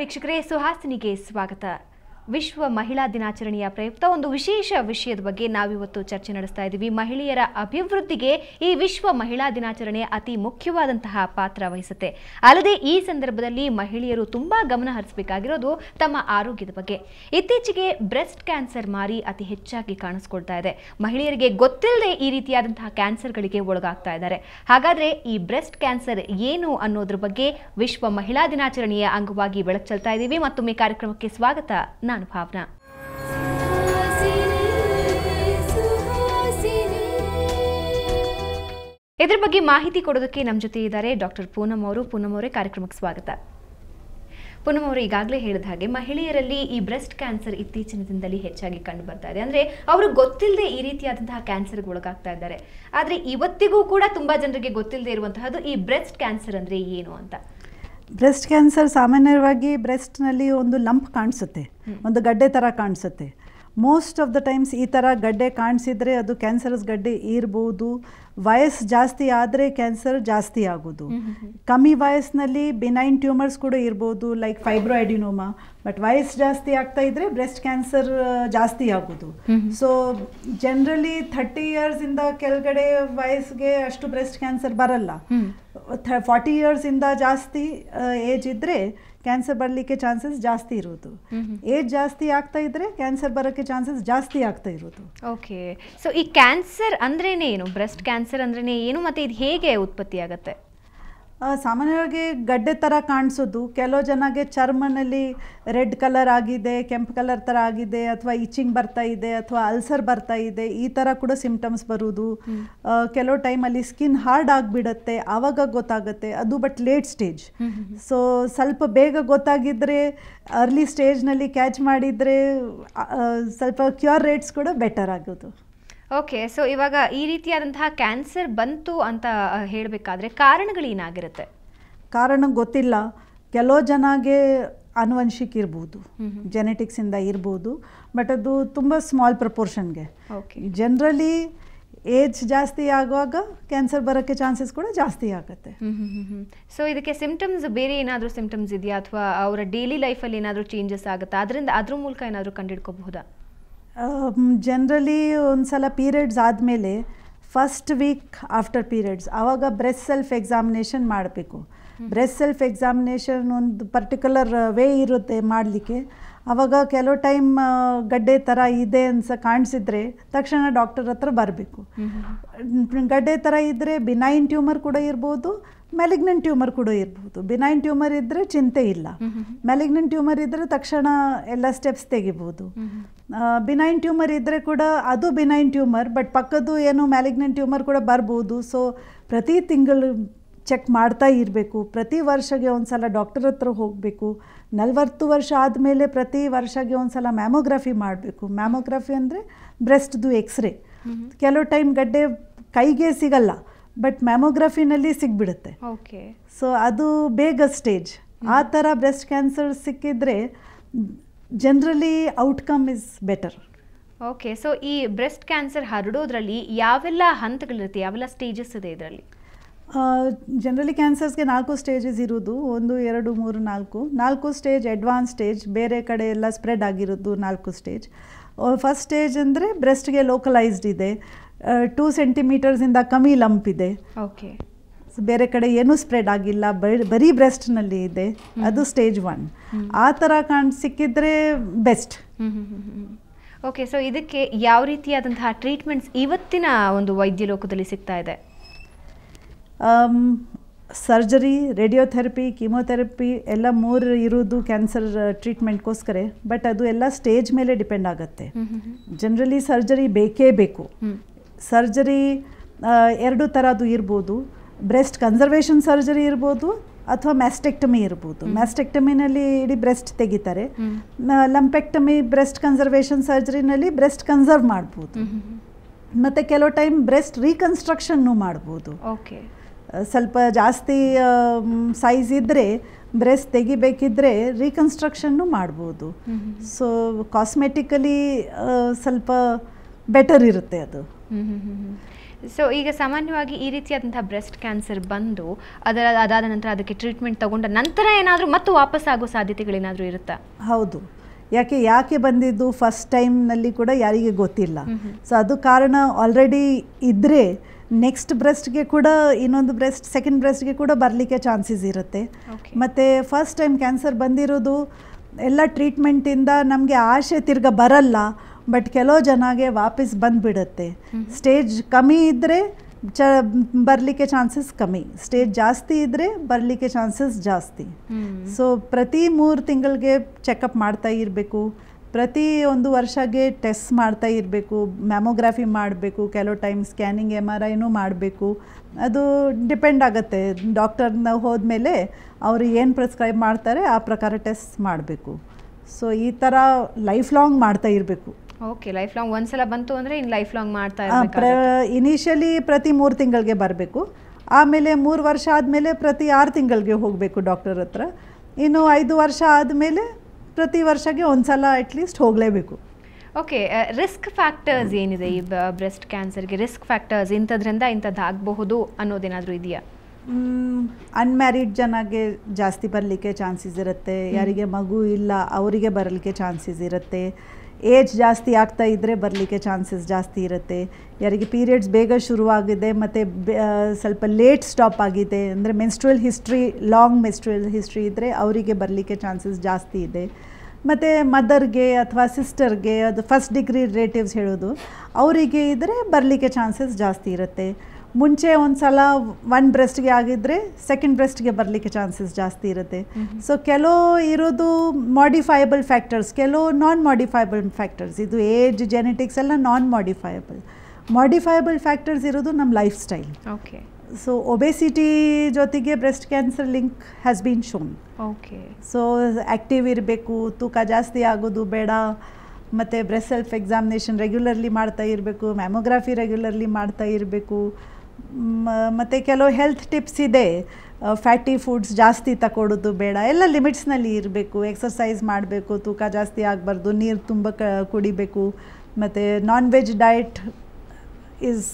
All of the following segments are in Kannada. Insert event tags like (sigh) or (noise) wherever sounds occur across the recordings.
ವೀಕ್ಷಕರೇ ಸುಹಾಸಿನಿಗೆ ಸ್ವಾಗತ ವಿಶ್ವ ಮಹಿಳಾ ದಿನಾಚರಣೆಯ ಪ್ರಯುಕ್ತ ಒಂದು ವಿಶೇಷ ವಿಷಯದ ಬಗ್ಗೆ ನಾವಿವತ್ತು ಚರ್ಚೆ ನಡೆಸ್ತಾ ಇದ್ದೀವಿ ಮಹಿಳೆಯರ ಅಭಿವೃದ್ಧಿಗೆ ಈ ವಿಶ್ವ ಮಹಿಳಾ ದಿನಾಚರಣೆ ಅತಿ ಮುಖ್ಯವಾದಂತಹ ಪಾತ್ರ ವಹಿಸುತ್ತೆ ಅಲ್ಲದೆ ಈ ಸಂದರ್ಭದಲ್ಲಿ ಮಹಿಳೆಯರು ತುಂಬಾ ಗಮನ ಹರಿಸಬೇಕಾಗಿರೋದು ತಮ್ಮ ಆರೋಗ್ಯದ ಬಗ್ಗೆ ಇತ್ತೀಚೆಗೆ ಬ್ರೆಸ್ಟ್ ಕ್ಯಾನ್ಸರ್ ಮಾರಿ ಅತಿ ಹೆಚ್ಚಾಗಿ ಕಾಣಿಸ್ಕೊಳ್ತಾ ಇದೆ ಮಹಿಳೆಯರಿಗೆ ಗೊತ್ತಿಲ್ಲದೆ ಈ ರೀತಿಯಾದಂತಹ ಕ್ಯಾನ್ಸರ್ಗಳಿಗೆ ಒಳಗಾಗ್ತಾ ಇದ್ದಾರೆ ಹಾಗಾದ್ರೆ ಈ ಬ್ರೆಸ್ಟ್ ಕ್ಯಾನ್ಸರ್ ಏನು ಅನ್ನೋದ್ರ ಬಗ್ಗೆ ವಿಶ್ವ ಮಹಿಳಾ ದಿನಾಚರಣೆಯ ಅಂಗವಾಗಿ ಬೆಳಕು ಚೆಲ್ತಾ ಇದ್ದೀವಿ ಮತ್ತೊಮ್ಮೆ ಕಾರ್ಯಕ್ರಮಕ್ಕೆ ಸ್ವಾಗತ ನಾನು ಅನುಭವನ ಇದರ ಬಗ್ಗೆ ಮಾಹಿತಿ ಕೊಡೋದಕ್ಕೆ ನಮ್ಮ ಜೊತೆ ಇದ್ದಾರೆ ಡಾಕ್ಟರ್ ಪೂನಮ್ ಅವರು ಪೂನಮ್ ಅವರೇ ಕಾರ್ಯಕ್ರಮಕ್ಕೆ ಸ್ವಾಗತ ಪೂನಮ್ ಅವರು ಈಗಾಗಲೇ ಹೇಳಿದ ಹಾಗೆ ಮಹಿಳೆಯರಲ್ಲಿ ಈ ಬ್ರೆಸ್ಟ್ ಕ್ಯಾನ್ಸರ್ ಇತ್ತೀಚಿನ ದಿನದಲ್ಲಿ ಹೆಚ್ಚಾಗಿ ಕಂಡು ಬರ್ತಾ ಇದೆ ಅಂದ್ರೆ ಅವರು ಗೊತ್ತಿಲ್ಲದೆ ಈ ರೀತಿಯಾದಂತಹ ಕ್ಯಾನ್ಸರ್ಗೆ ಒಳಗಾಗ್ತಾ ಇದ್ದಾರೆ ಆದ್ರೆ ಇವತ್ತಿಗೂ ಕೂಡ ತುಂಬಾ ಜನರಿಗೆ ಗೊತ್ತಿಲ್ಲದೆ ಇರುವಂತಹದ್ದು ಈ ಬ್ರೆಸ್ಟ್ ಕ್ಯಾನ್ಸರ್ ಅಂದ್ರೆ ಏನು ಅಂತ ಬ್ರೆಸ್ಟ್ ಕ್ಯಾನ್ಸರ್ ಸಾಮಾನ್ಯವಾಗಿ ಬ್ರೆಸ್ಟ್ನಲ್ಲಿ ಒಂದು ಲಂಪ್ ಕಾಣಿಸುತ್ತೆ ಒಂದು ಗಡ್ಡೆ ಥರ ಕಾಣಿಸುತ್ತೆ ಮೋಸ್ಟ್ ಆಫ್ ದ ಟೈಮ್ಸ್ ಈ ಥರ ಗಡ್ಡೆ ಕಾಣಿಸಿದರೆ ಅದು ಕ್ಯಾನ್ಸರ್ಸ್ ಗಡ್ಡೆ ಇರ್ಬೋದು ವಯಸ್ ಜಾಸ್ತಿ ಆದರೆ ಕ್ಯಾನ್ಸರ್ ಜಾಸ್ತಿ ಆಗೋದು ಕಮ್ಮಿ ವಯಸ್ಸಿನಲ್ಲಿ ಬಿನೈನ್ ಟ್ಯೂಮರ್ಸ್ ಕೂಡ ಇರ್ಬೋದು ಲೈಕ್ ಐಡಿನೋಮಾ ಬಟ್ ವಯಸ್ಸು ಜಾಸ್ತಿ ಆಗ್ತಾ ಇದ್ರೆ ಬ್ರೆಸ್ಟ್ ಕ್ಯಾನ್ಸರ್ ಜಾಸ್ತಿ ಆಗೋದು ಸೊ ಜನರಲಿ ಥರ್ಟಿ ಇಂದ ಕೆಳಗಡೆ ವಯಸ್ಸಿಗೆ ಅಷ್ಟು ಬ್ರೆಸ್ಟ್ ಕ್ಯಾನ್ಸರ್ ಬರಲ್ಲ ಥ ಫಾರ್ಟಿ ಇಯರ್ಸಿಂದ ಜಾಸ್ತಿ ಏಜ್ ಇದ್ರೆ ಕ್ಯಾನ್ಸರ್ ಬರಲಿಕ್ಕೆ ಚಾನ್ಸಸ್ ಜಾಸ್ತಿ ಇರುವುದು ಏಜ್ ಜಾಸ್ತಿ ಆಗ್ತಾ ಇದ್ರೆ ಕ್ಯಾನ್ಸರ್ ಬರೋಕ್ಕೆ ಚಾನ್ಸಸ್ ಜಾಸ್ತಿ ಆಗ್ತಾ ಇರೋದು ಓಕೆ ಸೊ ಈ ಕ್ಯಾನ್ಸರ್ ಅಂದ್ರೇನೆ ಏನು ಬ್ರೆಸ್ಟ್ ಕ್ಯಾನ್ಸರ್ ಅಂದ್ರೇ ಏನು ಮತ್ತೆ ಇದು ಹೇಗೆ ಉತ್ಪತ್ತಿ ಆಗುತ್ತೆ ಸಾಮಾನ್ಯವಾಗಿ ಗಡ್ಡೆ ಥರ ಕಾಣಿಸೋದು ಕೆಲವು ಜನಗೆ ಚರ್ಮನಲ್ಲಿ ರೆಡ್ ಕಲರ್ ಆಗಿದೆ ಕೆಂಪು ಕಲರ್ ಥರ ಆಗಿದೆ ಅಥವಾ ಇಚಿಂಗ್ ಬರ್ತಾ ಇದೆ ಅಥವಾ ಅಲ್ಸರ್ ಬರ್ತಾ ಇದೆ ಈ ಥರ ಕೂಡ ಸಿಂಪ್ಟಮ್ಸ್ ಬರುವುದು ಕೆಲವು ಟೈಮಲ್ಲಿ ಸ್ಕಿನ್ ಹಾರ್ಡ್ ಆಗಿಬಿಡತ್ತೆ ಆವಾಗ ಗೊತ್ತಾಗುತ್ತೆ ಅದು ಬಟ್ ಲೇಟ್ ಸ್ಟೇಜ್ ಸೊ ಸ್ವಲ್ಪ ಬೇಗ ಗೊತ್ತಾಗಿದ್ದರೆ ಅರ್ಲಿ ಸ್ಟೇಜ್ನಲ್ಲಿ ಕ್ಯಾಚ್ ಮಾಡಿದರೆ ಸ್ವಲ್ಪ ಕ್ಯೂರ್ ರೇಟ್ಸ್ ಕೂಡ ಬೆಟರ್ ಆಗೋದು ಓಕೆ ಸೊ ಇವಾಗ ಈ ರೀತಿಯಾದಂತಹ ಕ್ಯಾನ್ಸರ್ ಬಂತು ಅಂತ ಹೇಳಬೇಕಾದ್ರೆ ಏನಾಗಿರುತ್ತೆ ಕಾರಣ ಗೊತ್ತಿಲ್ಲ ಕೆಲವು ಜನಗೆ ಅನುವಂಶಿಕ್ ಇರ್ಬೋದು ಜೆನೆಟಿಕ್ಸಿಂದ ಇರ್ಬೋದು ಬಟ್ ಅದು ತುಂಬ ಸ್ಮಾಲ್ ಪ್ರಪೋರ್ಷನ್ಗೆ ಜನರಲಿ ಏಜ್ ಜಾಸ್ತಿ ಆಗುವಾಗ ಕ್ಯಾನ್ಸರ್ ಬರೋಕ್ಕೆ ಚಾನ್ಸಸ್ ಕೂಡ ಜಾಸ್ತಿ ಆಗುತ್ತೆ ಸೊ ಇದಕ್ಕೆ ಸಿಂಪ್ಟಮ್ಸ್ ಬೇರೆ ಏನಾದರೂ ಸಿಂಪ್ಟಮ್ಸ್ ಇದೆಯಾ ಅಥವಾ ಅವರ ಡೈಲಿ ಲೈಫಲ್ಲಿ ಏನಾದರೂ ಚೇಂಜಸ್ ಆಗುತ್ತಾ ಅದರಿಂದ ಅದ್ರ ಮೂಲಕ ಏನಾದರೂ ಕಂಡುಹಿಡ್ಕೋಬಹುದಾ ಜನ್ರಲಿ ಒಂದು ಸಲ ಪೀರಿಯಡ್ಸ್ ಆದಮೇಲೆ ಫಸ್ಟ್ ವೀಕ್ ಆಫ್ಟರ್ ಪೀರಿಯಡ್ಸ್ ಆವಾಗ ಬ್ರೆಸ್ ಸೆಲ್ಫ್ ಎಕ್ಸಾಮಿನೇಷನ್ ಮಾಡಬೇಕು ಬ್ರೆಸ್ ಸೆಲ್ಫ್ ಎಕ್ಸಾಮಿನೇಷನ್ ಒಂದು ಪರ್ಟಿಕ್ಯುಲರ್ ವೇ ಇರುತ್ತೆ ಮಾಡಲಿಕ್ಕೆ ಆವಾಗ ಕೆಲವು ಟೈಮ್ ಗಡ್ಡೆ ಥರ ಇದೆ ಅನ್ಸ ಕಾಣಿಸಿದ್ರೆ ತಕ್ಷಣ ಡಾಕ್ಟರ್ ಹತ್ರ ಬರಬೇಕು ಗಡ್ಡೆ ಥರ ಇದ್ದರೆ ಬಿನೈನ್ ಟ್ಯೂಮರ್ ಕೂಡ ಇರ್ಬೋದು ಮೆಲಿಗ್ನೆಂಟ್ ಟ್ಯೂಮರ್ ಕೂಡ ಇರ್ಬೋದು ಬಿನೈನ್ ಟ್ಯೂಮರ್ ಇದ್ದರೆ ಚಿಂತೆ ಇಲ್ಲ ಮ್ಯಾಲಿಗ್ನೆಂಟ್ ಟ್ಯೂಮರ್ ಇದ್ದರೆ ತಕ್ಷಣ ಎಲ್ಲ ಸ್ಟೆಪ್ಸ್ ತೆಗಿಬೋದು ಬಿನೈನ್ ಟ್ಯೂಮರ್ ಇದ್ದರೆ ಕೂಡ ಅದು ಬಿನೈನ್ ಟ್ಯೂಮರ್ ಬಟ್ ಪಕ್ಕದ್ದು ಏನು ಮ್ಯಾಲಿಗ್ನೆಂಟ್ ಟ್ಯೂಮರ್ ಕೂಡ ಬರ್ಬೋದು ಸೊ ಪ್ರತಿ ತಿಂಗಳು ಚೆಕ್ ಮಾಡ್ತಾ ಇರಬೇಕು ಪ್ರತಿ ವರ್ಷಗೆ ಒಂದು ಸಲ ಡಾಕ್ಟರ್ ಹತ್ರ ಹೋಗಬೇಕು ನಲವತ್ತು ವರ್ಷ ಆದಮೇಲೆ ಪ್ರತಿ ವರ್ಷಗೆ ಒಂದು ಸಲ ಮ್ಯಾಮೋಗ್ರಫಿ ಮಾಡಬೇಕು ಮ್ಯಾಮೋಗ್ರಫಿ ಅಂದರೆ ಬ್ರೆಸ್ಟ್ದು ಎಕ್ಸ್ರೇ ಕೆಲವು ಟೈಮ್ ಗಡ್ಡೆ ಕೈಗೆ ಸಿಗಲ್ಲ ಬಟ್ ಮ್ಯಾಮೋಗ್ರಫಿನಲ್ಲಿ ಸಿಗ್ಬಿಡುತ್ತೆ ಓಕೆ ಸೊ ಅದು ಬೇಗ ಸ್ಟೇಜ್ ಆ ಥರ ಬ್ರೆಸ್ಟ್ ಕ್ಯಾನ್ಸರ್ ಸಿಕ್ಕಿದ್ರೆ generally outcome is better okay so ಈ ಬ್ರೆಸ್ಟ್ ಕ್ಯಾನ್ಸರ್ ಹರಡೋದ್ರಲ್ಲಿ ಯಾವೆಲ್ಲ ಹಂತಗಳಿರುತ್ತೆ ಯಾವೆಲ್ಲ ಸ್ಟೇಜಸ್ ಇದೆ ಇದರಲ್ಲಿ ಜನರಲಿ ಕ್ಯಾನ್ಸರ್ಸ್ಗೆ ನಾಲ್ಕು ಸ್ಟೇಜಸ್ ಇರೋದು ಒಂದು ಎರಡು ಮೂರು ನಾಲ್ಕು ನಾಲ್ಕು ಸ್ಟೇಜ್ ಅಡ್ವಾನ್ಸ್ ಸ್ಟೇಜ್ ಬೇರೆ ಕಡೆ ಎಲ್ಲ ಸ್ಪ್ರೆಡ್ ಆಗಿರೋದು ನಾಲ್ಕು ಸ್ಟೇಜ್ ಫಸ್ಟ್ ಸ್ಟೇಜ್ ಅಂದರೆ ಬ್ರೆಸ್ಟ್ಗೆ ಲೋಕಲೈಸ್ಡ್ ಇದೆ ಟೂ ಸೆಂಟಿಮೀಟರ್ಸಿಂದ ಕಮ್ಮಿ ಲಂಪ್ ಇದೆ ಓಕೆ ಬೇರೆ ಕಡೆ ಏನೂ ಸ್ಪ್ರೆಡ್ ಆಗಿಲ್ಲ ಬರೀ ಬ್ರೆಸ್ಟ್ನಲ್ಲಿ ಇದೆ ಅದು ಸ್ಟೇಜ್ ಒನ್ ಆ ಥರ ಕಾಣ್ ಸಿಕ್ಕಿದ್ರೆ ಬೆಸ್ಟ್ ಓಕೆ ಸೊ ಇದಕ್ಕೆ ಯಾವ ರೀತಿಯಾದಂತಹ ಟ್ರೀಟ್ಮೆಂಟ್ಸ್ ಇವತ್ತಿನ ಒಂದು ವೈದ್ಯ ಲೋಕದಲ್ಲಿ ಸಿಗ್ತಾ ಇದೆ ಸರ್ಜರಿ ರೇಡಿಯೋಥೆರಪಿ ಕೀಮೋಥೆರಪಿ ಎಲ್ಲ ಮೂರು ಇರೋದು ಕ್ಯಾನ್ಸರ್ ಟ್ರೀಟ್ಮೆಂಟ್ಗೋಸ್ಕರ ಬಟ್ ಅದು ಎಲ್ಲ ಸ್ಟೇಜ್ ಮೇಲೆ ಡಿಪೆಂಡ್ ಆಗುತ್ತೆ ಜನರಲಿ ಸರ್ಜರಿ ಬೇಕೇ ಬೇಕು ಸರ್ಜರಿ ಎರಡು ಥರದ್ದು ಇರ್ಬೋದು ಬ್ರೆಸ್ಟ್ ಕನ್ಸರ್ವೇಷನ್ ಸರ್ಜರಿ ಇರ್ಬೋದು ಅಥವಾ ಮ್ಯಾಸ್ಟೆಕ್ಟಮಿ ಇರ್ಬೋದು ಮ್ಯಾಸ್ಟೆಕ್ಟಮಿನಲ್ಲಿ ಇಡೀ ಬ್ರೆಸ್ಟ್ ತೆಗಿತಾರೆ ಲಂಪೆಕ್ಟಮಿ ಬ್ರೆಸ್ಟ್ ಕನ್ಸರ್ವೇಷನ್ ಸರ್ಜರಿನಲ್ಲಿ ಬ್ರೆಸ್ಟ್ ಕನ್ಸರ್ವ್ ಮಾಡ್ಬೋದು ಮತ್ತು ಕೆಲವು ಟೈಮ್ ಬ್ರೆಸ್ಟ್ ರೀಕನ್ಸ್ಟ್ರಕ್ಷನ್ನು ಮಾಡ್ಬೋದು ಓಕೆ ಸ್ವಲ್ಪ ಜಾಸ್ತಿ ಸೈಜ್ ಇದ್ದರೆ ಬ್ರೆಸ್ ತೆಗಿಬೇಕಿದ್ರೆ ರೀಕನ್ಸ್ಟ್ರಕ್ಷನ್ನು ಮಾಡ್ಬೋದು ಸೊ ಕಾಸ್ಮೆಟಿಕಲಿ ಸ್ವಲ್ಪ ಬೆಟರ್ ಇರುತ್ತೆ ಅದು ಸೊ ಈಗ ಸಾಮಾನ್ಯವಾಗಿ ಈ ರೀತಿಯಾದಂಥ ಬ್ರೆಸ್ಟ್ ಕ್ಯಾನ್ಸರ್ ಬಂದು ಅದರ ಅದಾದ ನಂತರ ಅದಕ್ಕೆ ಟ್ರೀಟ್ಮೆಂಟ್ ತಗೊಂಡ ನಂತರ ಏನಾದರೂ ಮತ್ತು ವಾಪಸ್ ಆಗೋ ಸಾಧ್ಯತೆಗಳೇನಾದರೂ ಇರುತ್ತಾ ಹೌದು ಯಾಕೆ ಯಾಕೆ ಬಂದಿದ್ದು ಫಸ್ಟ್ ಟೈಮ್ನಲ್ಲಿ ಕೂಡ ಯಾರಿಗೆ ಗೊತ್ತಿಲ್ಲ ಸೊ ಅದು ಕಾರಣ ಆಲ್ರೆಡಿ ಇದ್ದರೆ ನೆಕ್ಸ್ಟ್ ಬ್ರೆಸ್ಟ್ಗೆ ಕೂಡ ಇನ್ನೊಂದು ಬ್ರೆಸ್ಟ್ ಸೆಕೆಂಡ್ ಬ್ರೆಸ್ಟ್ಗೆ ಕೂಡ ಬರಲಿಕ್ಕೆ ಚಾನ್ಸಸ್ ಇರುತ್ತೆ ಮತ್ತು ಫಸ್ಟ್ ಟೈಮ್ ಕ್ಯಾನ್ಸರ್ ಬಂದಿರೋದು ಎಲ್ಲ ಟ್ರೀಟ್ಮೆಂಟಿಂದ ನಮಗೆ ಆಶೆ ತಿರ್ಗ ಬರಲ್ಲ ಬಟ್ ಕೆಲವು ಜನಗೆ ವಾಪಸ್ ಬಂದುಬಿಡುತ್ತೆ ಸ್ಟೇಜ್ ಕಮ್ಮಿ ಇದ್ದರೆ ಚ ಬರಲಿಕ್ಕೆ ಚಾನ್ಸಸ್ ಕಮ್ಮಿ ಸ್ಟೇಜ್ ಜಾಸ್ತಿ ಇದ್ದರೆ ಬರಲಿಕ್ಕೆ ಚಾನ್ಸಸ್ ಜಾಸ್ತಿ ಸೊ ಪ್ರತಿ ಮೂರು ತಿಂಗಳಿಗೆ ಚೆಕಪ್ ಮಾಡ್ತಾ ಇರಬೇಕು ಪ್ರತಿ ಒಂದು ವರ್ಷಗೆ ಟೆಸ್ಟ್ ಮಾಡ್ತಾ ಇರಬೇಕು ಮ್ಯಾಮೋಗ್ರಾಫಿ ಮಾಡಬೇಕು ಕೆಲವು ಟೈಮ್ ಸ್ಕ್ಯಾನಿಂಗ್ ಎಮ್ ಆರ್ ಐನೂ ಮಾಡಬೇಕು ಅದು ಡಿಪೆಂಡ್ ಆಗುತ್ತೆ ಡಾಕ್ಟರ್ನ ಹೋದ್ಮೇಲೆ ಅವರು ಏನು ಪ್ರಿಸ್ಕ್ರೈಬ್ ಮಾಡ್ತಾರೆ ಆ ಪ್ರಕಾರ ಟೆಸ್ಟ್ ಮಾಡಬೇಕು ಸೊ ಈ ಥರ ಲೈಫ್ ಲಾಂಗ್ ಮಾಡ್ತಾ ಇರಬೇಕು ಓಕೆ ಲೈಫ್ ಲಾಂಗ್ ಒಂದ್ಸಲ ಬಂತು ಅಂದರೆ ಇನ್ನು ಲೈಫ್ ಲಾಂಗ್ ಮಾಡ್ತಾ ಇನಿಷಿಯಲಿ ಪ್ರತಿ ಮೂರು ತಿಂಗಳಿಗೆ ಬರಬೇಕು ಆಮೇಲೆ ಮೂರು ವರ್ಷ ಆದಮೇಲೆ ಪ್ರತಿ ಆರು ತಿಂಗಳಿಗೆ ಹೋಗಬೇಕು ಡಾಕ್ಟರ್ ಹತ್ರ ಇನ್ನು ಐದು ವರ್ಷ ಆದಮೇಲೆ ಪ್ರತಿ ವರ್ಷಕ್ಕೆ ಒಂದು ಸಲ ಅಟ್ಲೀಸ್ಟ್ ಹೋಗಲೇಬೇಕು ಓಕೆ ರಿಸ್ಕ್ ಫ್ಯಾಕ್ಟರ್ಸ್ ಏನಿದೆ ಈ ಬ್ರೆಸ್ಟ್ ಕ್ಯಾನ್ಸರ್ಗೆ ರಿಸ್ಕ್ ಫ್ಯಾಕ್ಟರ್ಸ್ ಇಂಥದ್ರಿಂದ ಇಂಥದ್ದು ಆಗಬಹುದು ಅನ್ನೋದೇನಾದರೂ ಇದೆಯಾ ಅನ್ಮ್ಯಾರಿಡ್ ಜನಗೆ ಜಾಸ್ತಿ ಬರಲಿಕ್ಕೆ ಚಾನ್ಸಸ್ ಇರುತ್ತೆ ಯಾರಿಗೆ ಮಗು ಇಲ್ಲ ಅವರಿಗೆ ಬರಲಿಕ್ಕೆ ಚಾನ್ಸಸ್ ಇರುತ್ತೆ ಏಜ್ ಜಾಸ್ತಿ ಆಗ್ತಾ ಇದ್ದರೆ ಬರಲಿಕ್ಕೆ ಚಾನ್ಸಸ್ ಜಾಸ್ತಿ ಇರುತ್ತೆ ಯಾರಿಗೆ ಪೀರಿಯಡ್ಸ್ ಬೇಗ ಶುರುವಾಗಿದೆ ಮತ್ತು ಸ್ವಲ್ಪ ಲೇಟ್ ಸ್ಟಾಪ್ ಆಗಿದೆ ಅಂದರೆ menstrual history long menstrual history ಇದ್ದರೆ ಅವರಿಗೆ ಬರಲಿಕ್ಕೆ ಚಾನ್ಸಸ್ ಜಾಸ್ತಿ ಇದೆ ಮತ್ತು ಮದರ್ಗೆ ಅಥವಾ ಸಿಸ್ಟರ್ಗೆ ಅದು ಫಸ್ಟ್ ಡಿಗ್ರಿ ರಿಲೇಟಿವ್ಸ್ ಹೇಳೋದು ಅವರಿಗೆ ಇದ್ದರೆ ಬರಲಿಕ್ಕೆ ಚಾನ್ಸಸ್ ಜಾಸ್ತಿ ಇರುತ್ತೆ ಮುಂಚೆ ಒಂದು ಸಲ ಒನ್ ಬ್ರೆಸ್ಟ್ಗೆ ಆಗಿದ್ರೆ ಸೆಕೆಂಡ್ ಬ್ರೆಸ್ಟ್ಗೆ ಬರಲಿಕ್ಕೆ ಚಾನ್ಸಸ್ ಜಾಸ್ತಿ ಇರುತ್ತೆ ಸೊ ಕೆಲವು ಇರೋದು ಮಾಡಿಫೈಯಬಲ್ ಫ್ಯಾಕ್ಟರ್ಸ್ ಕೆಲವು ನಾನ್ ಮಾಡಿಫೈಯಬಲ್ ಫ್ಯಾಕ್ಟರ್ಸ್ ಇದು ಏಜ್ ಜೆನೆಟಿಕ್ಸ್ ಎಲ್ಲ ನಾನ್ ಮಾಡಿಫೈಯಬಲ್ ಮಾಡಿಫೈಯಬಲ್ ಫ್ಯಾಕ್ಟರ್ಸ್ ಇರೋದು ನಮ್ಮ lifestyle okay so obesity ಜೊತೆಗೆ breast cancer link has been shown okay so active ಇರಬೇಕು ತೂಕ ಜಾಸ್ತಿ ಆಗೋದು ಬೇಡ ಮತ್ತು ಬ್ರೆಸ್ಟ್ ಸೆಲ್ಫ್ ಎಕ್ಸಾಮಿನೇಷನ್ ರೆಗ್ಯುಲರ್ಲಿ ಮಾಡ್ತಾ ಇರಬೇಕು ಮ್ಯಾಮೋಗ್ರಾಫಿ ರೆಗ್ಯುಲರ್ಲಿ ಮಾಡ್ತಾ ಇರಬೇಕು ಮತ್ತು ಕೆಲವು ಹೆಲ್ತ್ ಟಿಪ್ಸ್ ಇದೆ ಫ್ಯಾಟಿ ಫುಡ್ಸ್ ಜಾಸ್ತಿ ತಗೊಳ್ಳೋದು ಬೇಡ ಎಲ್ಲ ಲಿಮಿಟ್ಸ್ನಲ್ಲಿ ಇರಬೇಕು ಎಕ್ಸರ್ಸೈಸ್ ಮಾಡಬೇಕು ತೂಕ ಜಾಸ್ತಿ ಆಗಬಾರ್ದು ನೀರು ತುಂಬ ಕ ಕುಡಿಬೇಕು ಮತ್ತು non veg diet is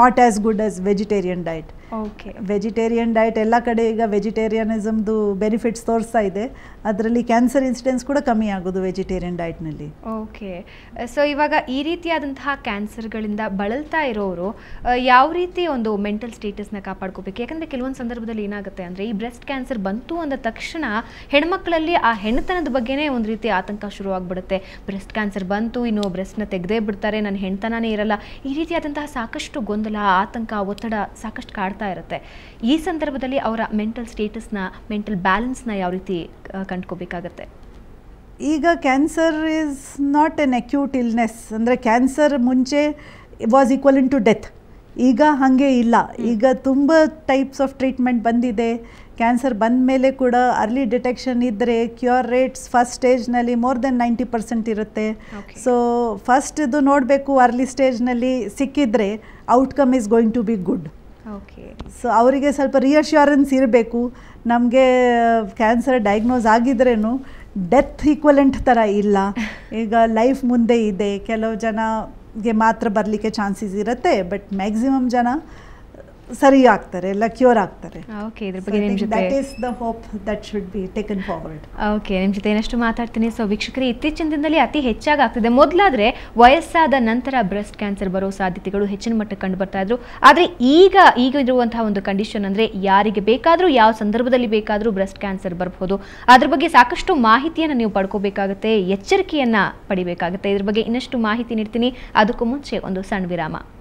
not as good as vegetarian diet okay vegetarian diet ಎಲ್ಲ ಕಡೆ ಈಗ ವೆಜಿಟೇರಿಯನಿಸಮ್ದು ಬೆನಿಫಿಟ್ಸ್ ತೋರಿಸ್ತಾ ಇದೆ ಅದರಲ್ಲಿ ಕ್ಯಾನ್ಸರ್ ಇನ್ಸಿಡೆನ್ಸ್ ಕೂಡ ಕಮ್ಮಿ ಆಗೋದು ವೆಜಿಟೇರಿಯನ್ ಡಯಟ್ನಲ್ಲಿ ಓಕೆ ಸೊ ಇವಾಗ ಈ ರೀತಿಯಾದಂತಹ ಕ್ಯಾನ್ಸರ್ಗಳಿಂದ ಬಳಲ್ತಾ ಇರೋರು ಯಾವ ರೀತಿ ಒಂದು ಮೆಂಟಲ್ ಸ್ಟೇಟಸ್ನ ಕಾಪಾಡ್ಕೋಬೇಕು ಯಾಕಂದರೆ ಕೆಲವೊಂದು ಸಂದರ್ಭದಲ್ಲಿ ಏನಾಗುತ್ತೆ ಅಂದರೆ ಈ ಬ್ರೆಸ್ಟ್ ಕ್ಯಾನ್ಸರ್ ಬಂತು ಅಂದ ತಕ್ಷಣ ಹೆಣ್ಮಕ್ಳಲ್ಲಿ ಆ ಹೆಣ್ತನದ ಬಗ್ಗೆನೇ ಒಂದು ರೀತಿ ಆತಂಕ ಶುರುವಾಗ್ಬಿಡುತ್ತೆ ಬ್ರೆಸ್ಟ್ ಕ್ಯಾನ್ಸರ್ ಬಂತು ಇನ್ನು ಬ್ರೆಸ್ಟ್ನ ತೆಗೆದೇ ಬಿಡ್ತಾರೆ ನನ್ನ ಹೆಣ್ತನೇ ಇರಲ್ಲ ಈ ರೀತಿಯಾದಂತಹ ಸಾಕಷ್ಟು ಗೊಂದಲ ಆತಂಕ ಒತ್ತಡ ಸಾಕಷ್ಟು ಕಾಡ್ತಾ ಇರುತ್ತೆ ಈ ಸಂದರ್ಭದಲ್ಲಿ ಅವರ ಮೆಂಟಲ್ ಸ್ಟೇಟಸ್ನ ಮೆಂಟಲ್ ಬ್ಯಾಲೆನ್ಸ್ನ ಯಾವ ರೀತಿ ಕಂಡ್ಕೋಬೇಕಾಗತ್ತೆ ಈಗ cancer is not an acute illness ಅಂದರೆ ಕ್ಯಾನ್ಸರ್ ಮುಂಚೆ was equal in to death ಈಗ ಹಾಗೆ ಇಲ್ಲ ಈಗ ತುಂಬ ಟೈಪ್ಸ್ ಆಫ್ ಟ್ರೀಟ್ಮೆಂಟ್ ಬಂದಿದೆ ಕ್ಯಾನ್ಸರ್ ಬಂದ ಮೇಲೆ ಕೂಡ ಅರ್ಲಿ ಡಿಟೆಕ್ಷನ್ ಇದ್ದರೆ ಕ್ಯೂರ್ ರೇಟ್ಸ್ ಫಸ್ಟ್ ಸ್ಟೇಜ್ನಲ್ಲಿ ಮೋರ್ ದೆನ್ ನೈಂಟಿ ಪರ್ಸೆಂಟ್ ಇರುತ್ತೆ ಸೊ ಫಸ್ಟ್ ಇದು ನೋಡಬೇಕು ಅರ್ಲಿ ಸ್ಟೇಜ್ನಲ್ಲಿ ಸಿಕ್ಕಿದ್ರೆ outcome is going to be good okay so ಅವರಿಗೆ ಸ್ವಲ್ಪ ರಿಯಶ್ಯೂರೆನ್ಸ್ ಇರಬೇಕು ನಮಗೆ ಕ್ಯಾನ್ಸರ್ ಡಯಾಗ್ನೋಸ್ ಆಗಿದ್ರೇನು ಡೆತ್ ಈಕ್ವಲೆಂಟ್ ಥರ ಇಲ್ಲ (laughs) ಈಗ ಲೈಫ್ ಮುಂದೆ ಇದೆ ಕೆಲವು ಜನ ಗೆ ಮಾತ್ರ ಬರಲಿಕ್ಕೆ ಚಾನ್ಸಸ್ ಇರುತ್ತೆ ಬಟ್ ಮ್ಯಾಕ್ಸಿಮಮ್ ಜನ ಸರಿ ಆಗ್ತಾರೆ ಎಲ್ಲ ಕ್ಯೂರ್ ಆಗ್ತಾರೆ ಓಕೆ ಇದ್ರ ಬಗ್ಗೆ ನಿಮ್ಮ ಜೊತೆ that is the hope that taken forward okay ನಿಮ್ಮ ಜೊತೆ ಏನಷ್ಟು ಮಾತಾಡ್ತೀನಿ ಸೊ ವೀಕ್ಷಕರೇ ಇತ್ತೀಚಿನ ದಿನದಲ್ಲಿ ಅತಿ ಹೆಚ್ಚಾಗಿ ಆಗ್ತಿದೆ ಮೊದಲಾದ್ರೆ ವಯಸ್ಸಾದ ನಂತರ ಬ್ರೆಸ್ಟ್ ಕ್ಯಾನ್ಸರ್ ಬರೋ ಸಾಧ್ಯತೆಗಳು ಹೆಚ್ಚಿನ ಮಟ್ಟಕ್ಕೆ ಕಂಡು ಬರ್ತಾ ಇದ್ರು ಆದ್ರೆ ಈಗ ಈಗ ಇರುವಂತಹ ಒಂದು ಕಂಡೀಷನ್ ಅಂದ್ರೆ ಯಾರಿಗೆ ಬೇಕಾದರೂ ಯಾವ ಸಂದರ್ಭದಲ್ಲಿ ಬೇಕಾದರೂ ಬ್ರೆಸ್ಟ್ ಕ್ಯಾನ್ಸರ್ ಬರಬಹುದು ಅದ್ರ ಬಗ್ಗೆ ಸಾಕಷ್ಟು ಮಾಹಿತಿಯನ್ನು ನೀವು ಪಡ್ಕೋಬೇಕಾಗುತ್ತೆ ಎಚ್ಚರಿಕೆಯನ್ನ ಪಡಿಬೇಕಾಗುತ್ತೆ ಇದ್ರ ಬಗ್ಗೆ ಇನ್ನಷ್ಟು ಮಾಹಿತಿ ನೀಡ್ತೀನಿ ಅದಕ್ಕೂ ಮುಂಚೆ ಒಂದು ಸಣ್ಣ ವಿರಾಮ